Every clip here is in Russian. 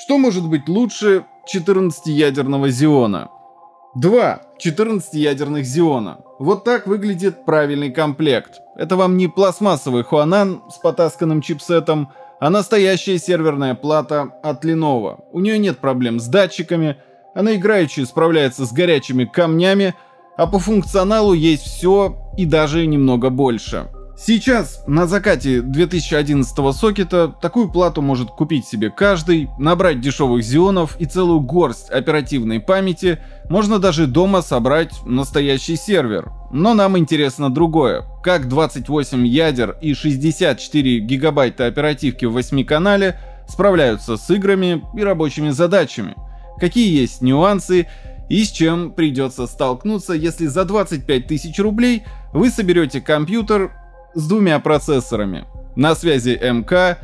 Что может быть лучше 14-ядерного Зиона? Два 14 ядерных Зиона. Вот так выглядит правильный комплект. Это вам не пластмассовый Хуанан с потасканным чипсетом, а настоящая серверная плата от Lenovo. У нее нет проблем с датчиками, она играючи справляется с горячими камнями, а по функционалу есть все и даже немного больше. Сейчас на закате 2011 сокета такую плату может купить себе каждый, набрать дешевых зионов и целую горсть оперативной памяти, можно даже дома собрать настоящий сервер. Но нам интересно другое. Как 28 ядер и 64 гигабайта оперативки в 8 канале справляются с играми и рабочими задачами? Какие есть нюансы и с чем придется столкнуться, если за 25 тысяч рублей вы соберете компьютер с двумя процессорами. На связи МК.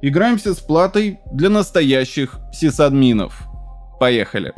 Играемся с платой для настоящих сисадминов. Поехали.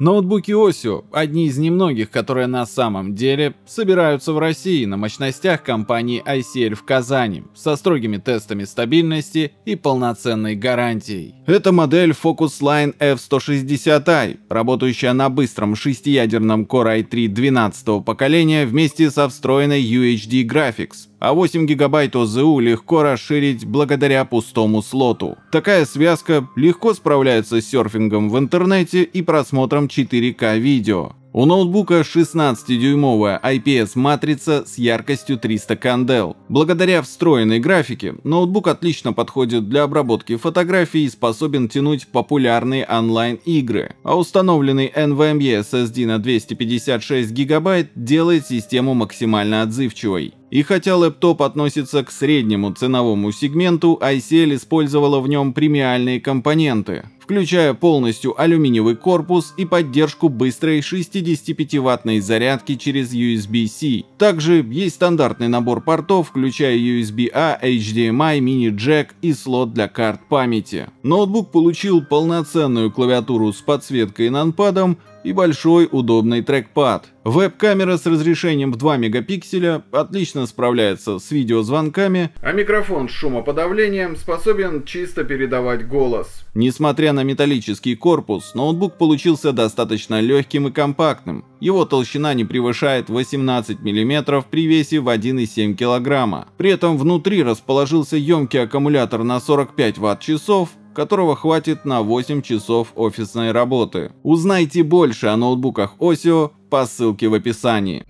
Ноутбуки Осио – одни из немногих, которые на самом деле собираются в России на мощностях компании ICL в Казани со строгими тестами стабильности и полноценной гарантией. Это модель FocusLine F160i, работающая на быстром шестиядерном Core i3 12 поколения вместе со встроенной UHD Graphics а 8 гигабайт ОЗУ легко расширить благодаря пустому слоту. Такая связка легко справляется с серфингом в интернете и просмотром 4К видео. У ноутбука 16-дюймовая IPS-матрица с яркостью 300 кандел. Благодаря встроенной графике ноутбук отлично подходит для обработки фотографий и способен тянуть популярные онлайн-игры, а установленный NVMe SSD на 256 гигабайт делает систему максимально отзывчивой. И хотя лэптоп относится к среднему ценовому сегменту, ICL использовала в нем премиальные компоненты, включая полностью алюминиевый корпус и поддержку быстрой 65-ваттной зарядки через USB-C. Также есть стандартный набор портов, включая USB-A, HDMI, эм мини-джек и слот для карт памяти. Ноутбук получил полноценную клавиатуру с подсветкой и нанпадом, и большой удобный трекпад. Веб-камера с разрешением в 2 мегапикселя отлично справляется с видеозвонками, а микрофон с шумоподавлением способен чисто передавать голос. Несмотря на на металлический корпус, ноутбук получился достаточно легким и компактным. Его толщина не превышает 18 мм при весе в 1,7 кг. При этом внутри расположился емкий аккумулятор на 45 Вт-часов, которого хватит на 8 часов офисной работы. Узнайте больше о ноутбуках Osio по ссылке в описании.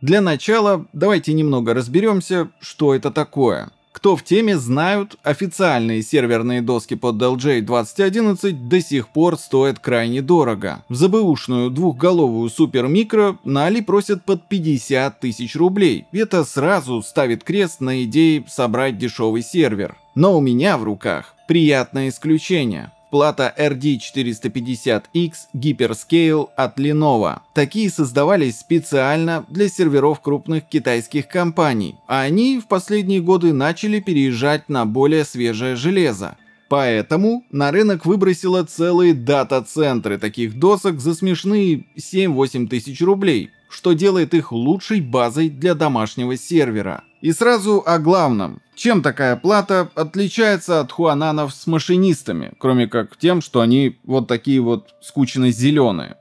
Для начала давайте немного разберемся, что это такое. Кто в теме, знают, официальные серверные доски под DLJ 2011 до сих пор стоят крайне дорого. В забэушную двухголовую супермикро на Али просят под 50 тысяч рублей. Это сразу ставит крест на идее собрать дешевый сервер. Но у меня в руках приятное исключение плата RD450X Hyperscale от Lenovo. Такие создавались специально для серверов крупных китайских компаний, а они в последние годы начали переезжать на более свежее железо. Поэтому на рынок выбросило целые дата-центры таких досок за смешные 7-8 тысяч рублей, что делает их лучшей базой для домашнего сервера. И сразу о главном. Чем такая плата отличается от хуананов с машинистами, кроме как тем, что они вот такие вот скучно зеленые?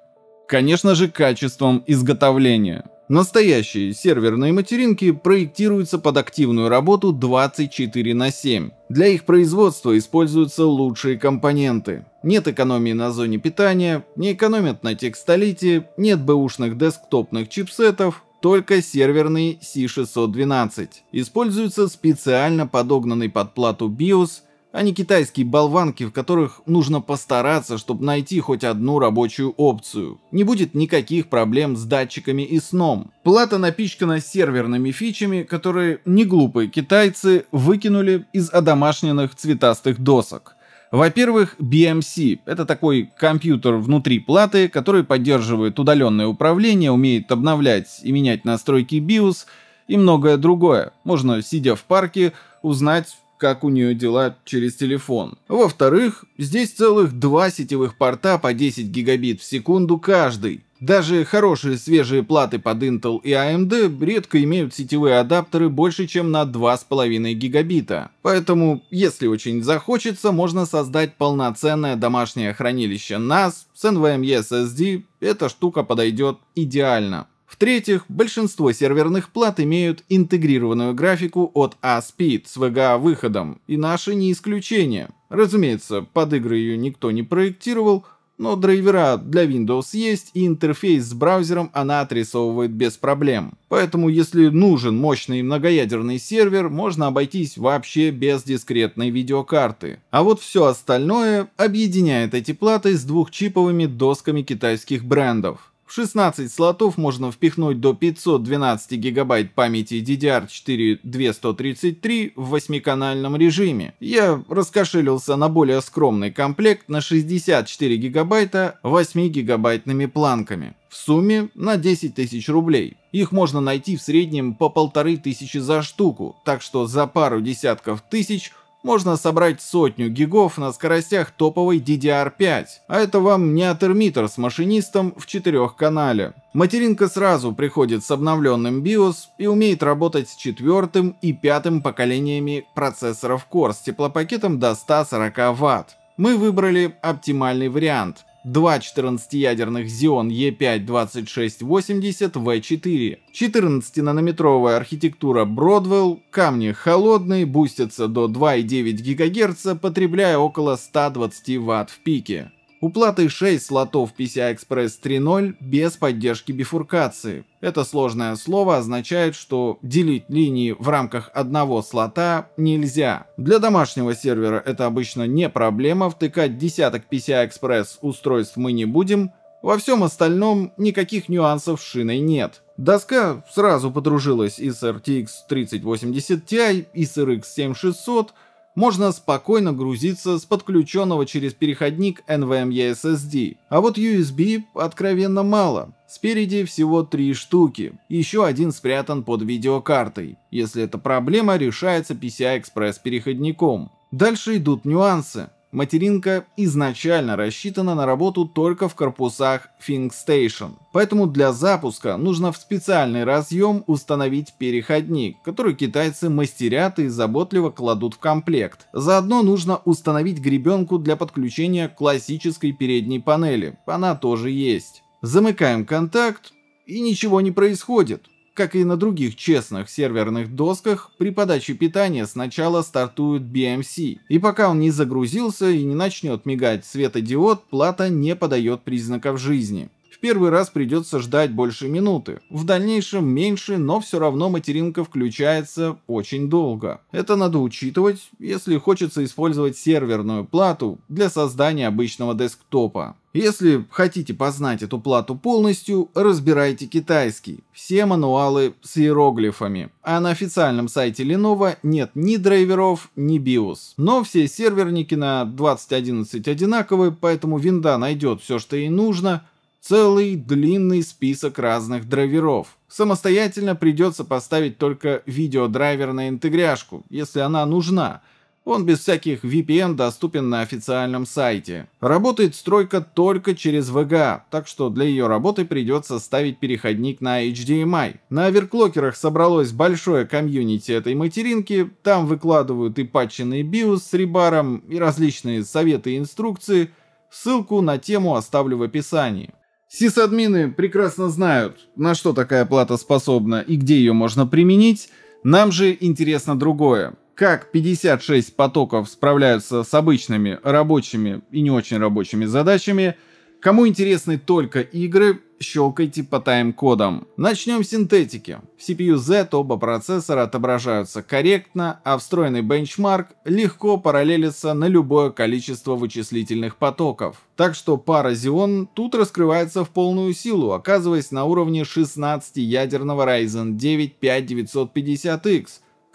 Конечно же, качеством изготовления. Настоящие серверные материнки проектируются под активную работу 24 на 7. Для их производства используются лучшие компоненты. Нет экономии на зоне питания, не экономят на текстолите, нет бэушных десктопных чипсетов, только серверный C612. Используется специально подогнанный под плату BIOS, а не китайские болванки, в которых нужно постараться, чтобы найти хоть одну рабочую опцию. Не будет никаких проблем с датчиками и сном. Плата напичкана серверными фичами, которые не глупые китайцы выкинули из одомашненных цветастых досок. Во-первых, BMC — это такой компьютер внутри платы, который поддерживает удаленное управление, умеет обновлять и менять настройки BIOS и многое другое. Можно, сидя в парке, узнать, как у нее дела через телефон. Во-вторых, здесь целых два сетевых порта по 10 гигабит в секунду каждый. Даже хорошие свежие платы под Intel и AMD редко имеют сетевые адаптеры больше, чем на 2,5 гигабита. Поэтому, если очень захочется, можно создать полноценное домашнее хранилище NAS с NVMe SSD. Эта штука подойдет идеально. В-третьих, большинство серверных плат имеют интегрированную графику от ASPID с VGA-выходом, и наши не исключение. Разумеется, под игры ее никто не проектировал, но драйвера для Windows есть, и интерфейс с браузером она отрисовывает без проблем. Поэтому если нужен мощный многоядерный сервер, можно обойтись вообще без дискретной видеокарты. А вот все остальное объединяет эти платы с двухчиповыми досками китайских брендов. В 16 слотов можно впихнуть до 512 гигабайт памяти DDR4 2133 в восьмиканальном режиме. Я раскошелился на более скромный комплект на 64 гигабайта 8 гигабайтными планками. В сумме на 10 тысяч рублей. Их можно найти в среднем по полторы тысячи за штуку, так что за пару десятков тысяч – можно собрать сотню гигов на скоростях топовой DDR5, а это вам не атермитер с машинистом в четырехканале. Материнка сразу приходит с обновленным BIOS и умеет работать с четвертым и пятым поколениями процессоров Core с теплопакетом до 140 Вт. Мы выбрали оптимальный вариант два 14-ядерных Xeon E5-2680 V4. 14-нанометровая архитектура Broadwell, камни холодные, бустятся до 2,9 ГГц, потребляя около 120 Вт в пике. Уплаты 6 слотов PCI Express 3.0 без поддержки бифуркации. Это сложное слово означает, что делить линии в рамках одного слота нельзя. Для домашнего сервера это обычно не проблема, втыкать десяток PCI Express устройств мы не будем, во всем остальном никаких нюансов шиной нет. Доска сразу подружилась и с RTX 3080 Ti, и с RX 7600, можно спокойно грузиться с подключенного через переходник NVMe SSD. А вот USB откровенно мало. Спереди всего три штуки. Еще один спрятан под видеокартой. Если эта проблема решается PCI-Express переходником. Дальше идут нюансы. Материнка изначально рассчитана на работу только в корпусах ThinkStation, поэтому для запуска нужно в специальный разъем установить переходник, который китайцы мастерят и заботливо кладут в комплект. Заодно нужно установить гребенку для подключения классической передней панели, она тоже есть. Замыкаем контакт и ничего не происходит. Как и на других честных серверных досках, при подаче питания сначала стартует BMC, и пока он не загрузился и не начнет мигать светодиод, плата не подает признаков жизни. В первый раз придется ждать больше минуты, в дальнейшем меньше, но все равно материнка включается очень долго. Это надо учитывать, если хочется использовать серверную плату для создания обычного десктопа. Если хотите познать эту плату полностью, разбирайте китайский. Все мануалы с иероглифами. А на официальном сайте Lenovo нет ни драйверов, ни BIOS. Но все серверники на 2011 одинаковы, поэтому винда найдет все, что ей нужно – целый длинный список разных драйверов. Самостоятельно придется поставить только видеодрайвер на интегряшку, если она нужна. Он без всяких VPN доступен на официальном сайте. Работает стройка только через VGA, так что для ее работы придется ставить переходник на HDMI. На оверклокерах собралось большое комьюнити этой материнки, там выкладывают и патченный BIOS с ребаром, и различные советы и инструкции. Ссылку на тему оставлю в описании. Сисадмины прекрасно знают, на что такая плата способна и где ее можно применить. Нам же интересно другое. Как 56 потоков справляются с обычными, рабочими и не очень рабочими задачами – Кому интересны только игры, щелкайте по тайм-кодам. Начнем с синтетики. В CPU Z оба процессора отображаются корректно, а встроенный бенчмарк легко параллелится на любое количество вычислительных потоков. Так что пара Xeon тут раскрывается в полную силу, оказываясь на уровне 16-ядерного Ryzen 9 5950X,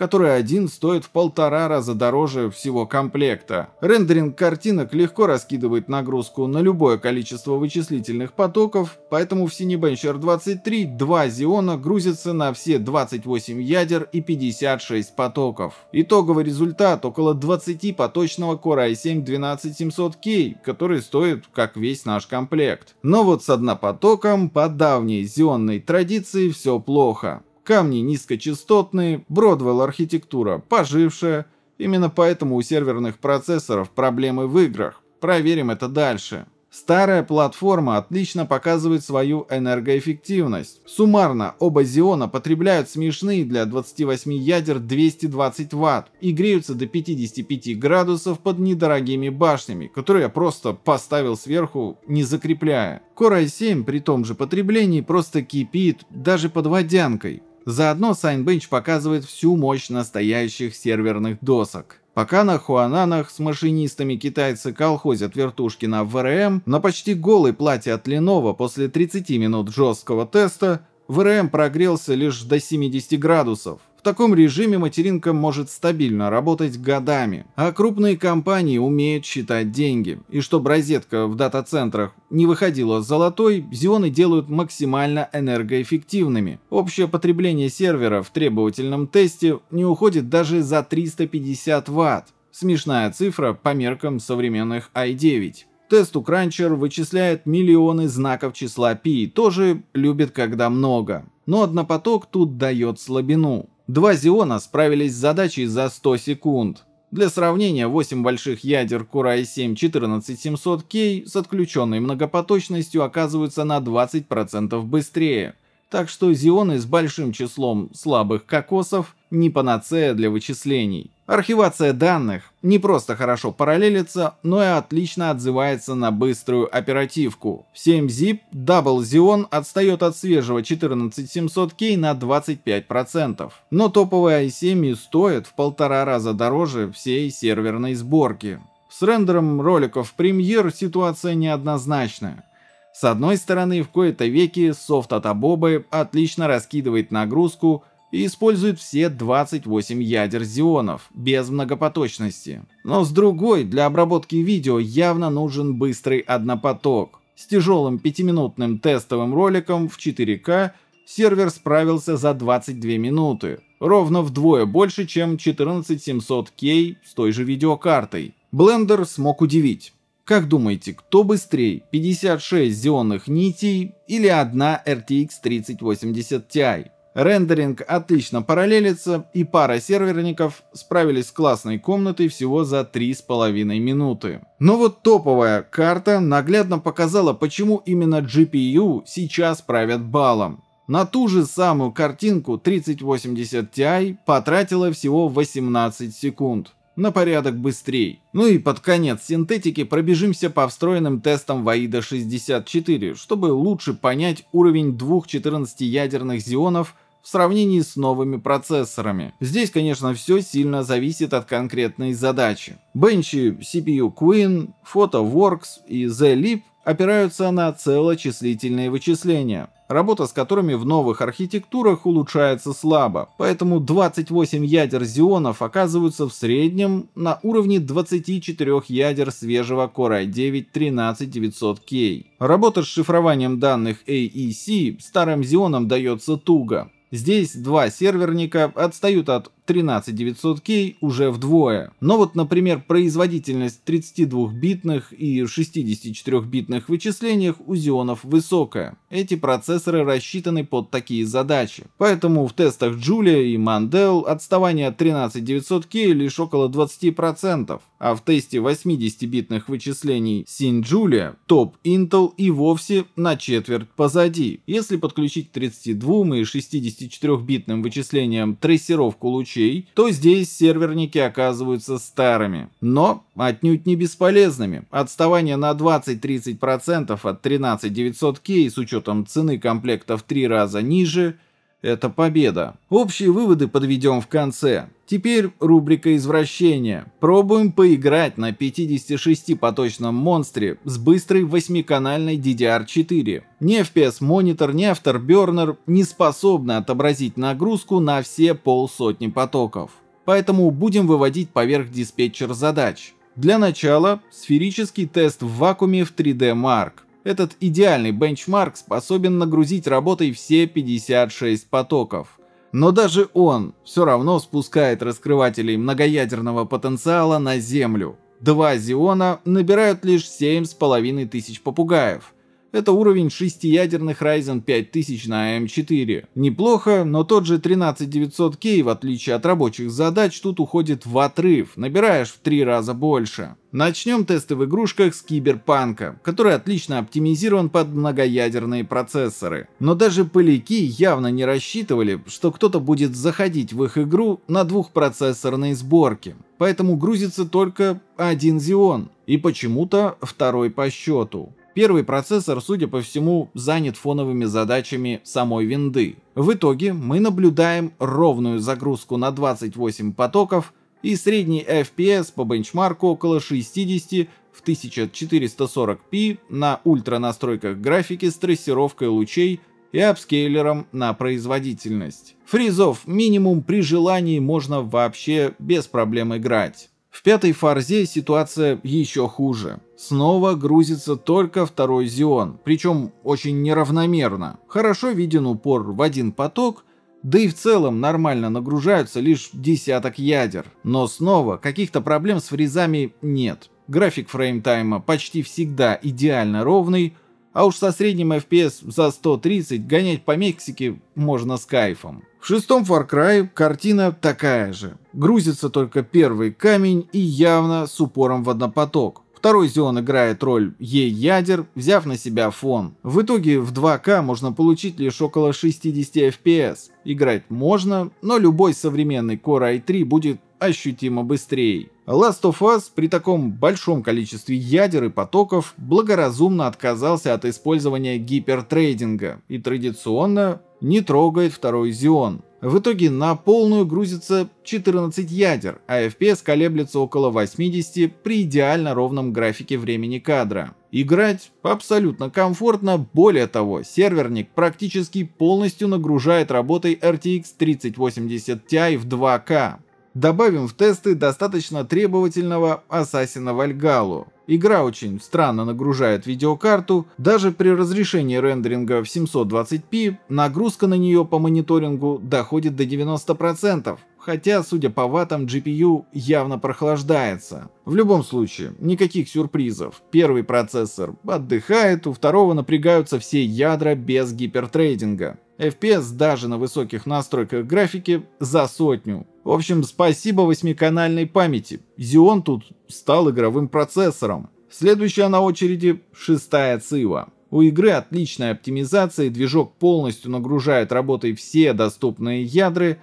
который один стоит в полтора раза дороже всего комплекта. Рендеринг картинок легко раскидывает нагрузку на любое количество вычислительных потоков, поэтому в Cinebencher 23 два Xeon грузятся на все 28 ядер и 56 потоков. Итоговый результат около 20 поточного Core i7-12700K, который стоит как весь наш комплект. Но вот с однопотоком по давней зионной традиции все плохо камни низкочастотные, Бродвелл-архитектура пожившая. Именно поэтому у серверных процессоров проблемы в играх. Проверим это дальше. Старая платформа отлично показывает свою энергоэффективность. Суммарно оба Xeon потребляют смешные для 28 ядер 220 Вт и греются до 55 градусов под недорогими башнями, которые я просто поставил сверху, не закрепляя. Core i7 при том же потреблении просто кипит даже под водянкой. Заодно Сайнбенч показывает всю мощь настоящих серверных досок. Пока на Хуананах с машинистами китайцы колхозят вертушки на ВРМ, на почти голой плате от Lenovo после 30 минут жесткого теста ВРМ прогрелся лишь до 70 градусов. В таком режиме материнка может стабильно работать годами, а крупные компании умеют считать деньги. И чтобы розетка в дата-центрах не выходила золотой, Xeon делают максимально энергоэффективными. Общее потребление сервера в требовательном тесте не уходит даже за 350 Вт. Смешная цифра по меркам современных i9. Тест у Cruncher вычисляет миллионы знаков числа Пи, тоже любит когда много. Но однопоток тут дает слабину. Два Зиона справились с задачей за 100 секунд. Для сравнения, 8 больших ядер Курай 7 14700K с отключенной многопоточностью оказываются на 20% быстрее. Так что Зионы с большим числом слабых кокосов не панацея для вычислений. Архивация данных не просто хорошо параллелится, но и отлично отзывается на быструю оперативку. В 7-zip Double Xeon отстает от свежего 14700K на 25%, но топовые i7 стоят в полтора раза дороже всей серверной сборки. С рендером роликов Premiere ситуация неоднозначная. С одной стороны, в кои-то веки софт от Абобы отлично раскидывает нагрузку и использует все 28 ядер зионов, без многопоточности. Но с другой, для обработки видео явно нужен быстрый однопоток. С тяжелым пятиминутным тестовым роликом в 4К сервер справился за 22 минуты, ровно вдвое больше, чем 14700K с той же видеокартой. Blender смог удивить. Как думаете, кто быстрее, 56 зионных нитей или одна RTX 3080 Ti? Рендеринг отлично параллелится, и пара серверников справились с классной комнатой всего за 3,5 минуты. Но вот топовая карта наглядно показала, почему именно GPU сейчас правят балом. На ту же самую картинку 3080 Ti потратила всего 18 секунд на порядок быстрее. Ну и под конец синтетики пробежимся по встроенным тестам Ваида 64, чтобы лучше понять уровень двух 14-ядерных зионов в сравнении с новыми процессорами. Здесь, конечно, все сильно зависит от конкретной задачи. Benchy, CPU Queen, PhotoWorks и ZLib опираются на целочислительные вычисления работа с которыми в новых архитектурах улучшается слабо, поэтому 28 ядер Зионов оказываются в среднем на уровне 24 ядер свежего Core i9 13900K. Работа с шифрованием данных AEC старым Xeon дается туго. Здесь два серверника отстают от 13900K уже вдвое. Но вот, например, производительность 32-битных и 64-битных вычислениях у Xeon высокая. Эти процессоры рассчитаны под такие задачи. Поэтому в тестах Julia и Mandel отставание от 13900K лишь около 20%, а в тесте 80-битных вычислений Sin Julia топ Intel и вовсе на четверть позади. Если подключить 32 и 64-битным вычислениям трассировку луча ключей, то здесь серверники оказываются старыми, но отнюдь не бесполезными. Отставание на 20-30% от 13900K с учетом цены комплекта в три раза ниже – это победа. Общие выводы подведем в конце. Теперь рубрика извращения. Пробуем поиграть на 56-поточном монстре с быстрой восьмиканальной DDR4. Ни FPS-монитор, ни Afterburner не способны отобразить нагрузку на все полсотни потоков. Поэтому будем выводить поверх диспетчер задач. Для начала сферический тест в вакууме в 3D Mark. Этот идеальный бенчмарк способен нагрузить работой все 56 потоков. Но даже он все равно спускает раскрывателей многоядерного потенциала на Землю. Два Зиона набирают лишь 7,5 тысяч попугаев, это уровень шестиядерных Ryzen 5000 на М4. Неплохо, но тот же 13900K, в отличие от рабочих задач, тут уходит в отрыв, набираешь в три раза больше. Начнем тесты в игрушках с Киберпанка, который отлично оптимизирован под многоядерные процессоры. Но даже поляки явно не рассчитывали, что кто-то будет заходить в их игру на двухпроцессорной сборке. Поэтому грузится только один Xeon и почему-то второй по счету. Первый процессор, судя по всему, занят фоновыми задачами самой винды. В итоге мы наблюдаем ровную загрузку на 28 потоков и средний FPS по бенчмарку около 60 в 1440p на ультра настройках графики с трассировкой лучей и апскейлером на производительность. Фризов минимум при желании можно вообще без проблем играть. В пятой фарзе ситуация еще хуже. Снова грузится только второй зион, причем очень неравномерно. Хорошо виден упор в один поток, да и в целом нормально нагружаются лишь десяток ядер. Но снова каких-то проблем с фрезами нет. График фреймтайма почти всегда идеально ровный, а уж со средним FPS за 130 гонять по Мексике можно с кайфом. В шестом Far Cry картина такая же. Грузится только первый камень и явно с упором в однопоток. Второй Зион играет роль Е-ядер, взяв на себя фон. В итоге в 2К можно получить лишь около 60 FPS. Играть можно, но любой современный Core i3 будет ощутимо быстрее. Last of Us при таком большом количестве ядер и потоков благоразумно отказался от использования гипертрейдинга и традиционно не трогает второй зион. В итоге на полную грузится 14 ядер, а FPS колеблется около 80 при идеально ровном графике времени кадра. Играть абсолютно комфортно, более того, серверник практически полностью нагружает работой RTX 3080 Ti в 2К. Добавим в тесты достаточно требовательного Ассасина Вальгалу. Игра очень странно нагружает видеокарту, даже при разрешении рендеринга в 720p нагрузка на нее по мониторингу доходит до 90%, хотя, судя по ватам, GPU явно прохлаждается. В любом случае, никаких сюрпризов. Первый процессор отдыхает, у второго напрягаются все ядра без гипертрейдинга. FPS даже на высоких настройках графики за сотню. В общем, спасибо восьмиканальной памяти. Xeon тут стал игровым процессором. Следующая на очереди шестая цива. У игры отличная оптимизация, и движок полностью нагружает работой все доступные ядры,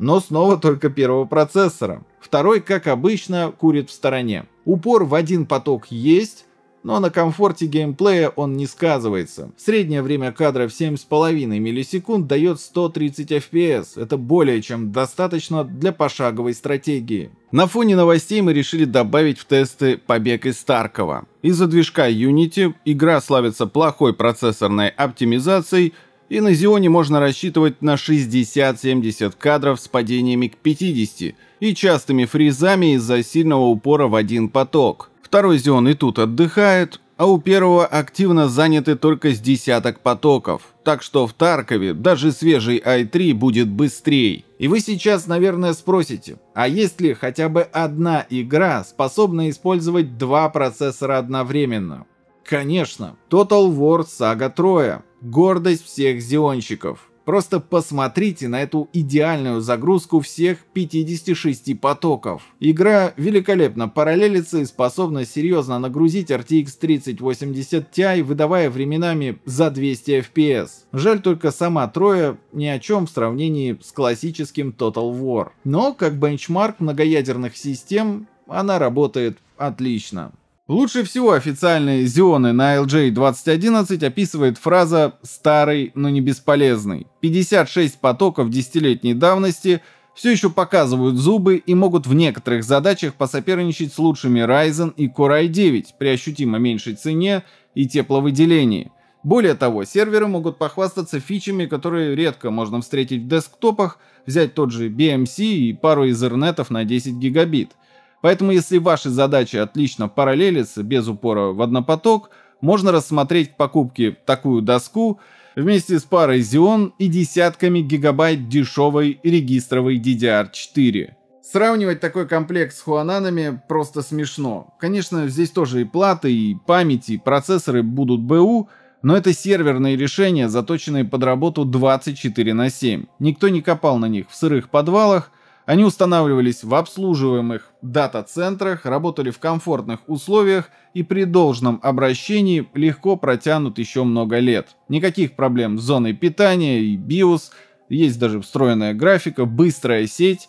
но снова только первого процессора. Второй, как обычно, курит в стороне. Упор в один поток есть, но на комфорте геймплея он не сказывается. Среднее время кадра в 7,5 миллисекунд дает 130 FPS, это более чем достаточно для пошаговой стратегии. На фоне новостей мы решили добавить в тесты побег из Старкова. Из-за движка Unity игра славится плохой процессорной оптимизацией, и на зионе можно рассчитывать на 60-70 кадров с падениями к 50, и частыми фризами из-за сильного упора в один поток. Второй зион и тут отдыхает, а у первого активно заняты только с десяток потоков. Так что в Таркове даже свежий i3 будет быстрее. И вы сейчас, наверное, спросите, а есть ли хотя бы одна игра, способная использовать два процессора одновременно? Конечно, Total War Saga 3, гордость всех зионщиков. Просто посмотрите на эту идеальную загрузку всех 56 потоков. Игра великолепно параллелится и способна серьезно нагрузить RTX 3080 Ti, выдавая временами за 200 FPS. Жаль только сама Троя ни о чем в сравнении с классическим Total War. Но как бенчмарк многоядерных систем она работает отлично. Лучше всего официальные Зионы на LJ2011 описывает фраза «старый, но не бесполезный». 56 потоков десятилетней давности все еще показывают зубы и могут в некоторых задачах посоперничать с лучшими Ryzen и Core i9 при ощутимо меньшей цене и тепловыделении. Более того, серверы могут похвастаться фичами, которые редко можно встретить в десктопах, взять тот же BMC и пару изернетов на 10 гигабит – Поэтому если ваши задачи отлично параллелятся без упора в однопоток, можно рассмотреть к покупке такую доску вместе с парой Xeon и десятками гигабайт дешевой регистровой DDR4. Сравнивать такой комплект с Хуананами просто смешно. Конечно, здесь тоже и платы, и память, и процессоры будут БУ, но это серверные решения, заточенные под работу 24 на 7. Никто не копал на них в сырых подвалах, они устанавливались в обслуживаемых дата-центрах, работали в комфортных условиях и при должном обращении легко протянут еще много лет. Никаких проблем с зоной питания и BIOS, есть даже встроенная графика, быстрая сеть.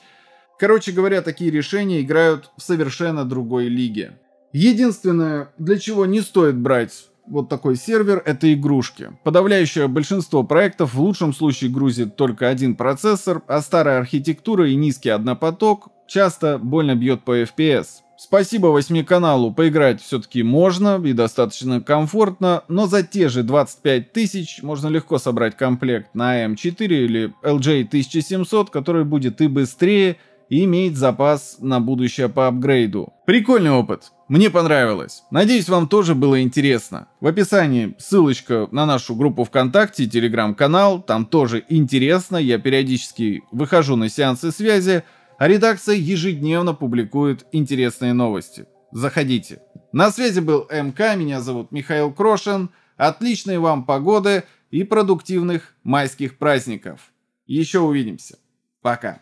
Короче говоря, такие решения играют в совершенно другой лиге. Единственное, для чего не стоит брать вот такой сервер — это игрушки. Подавляющее большинство проектов в лучшем случае грузит только один процессор, а старая архитектура и низкий однопоток часто больно бьет по FPS. Спасибо восьмиканалу, поиграть все-таки можно и достаточно комфортно, но за те же 25 тысяч можно легко собрать комплект на M4 или LJ1700, который будет и быстрее, и иметь запас на будущее по апгрейду. Прикольный опыт. Мне понравилось. Надеюсь, вам тоже было интересно. В описании ссылочка на нашу группу ВКонтакте, телеграм-канал. Там тоже интересно. Я периодически выхожу на сеансы связи, а редакция ежедневно публикует интересные новости. Заходите. На связи был МК, меня зовут Михаил Крошин. Отличной вам погоды и продуктивных майских праздников. Еще увидимся. Пока.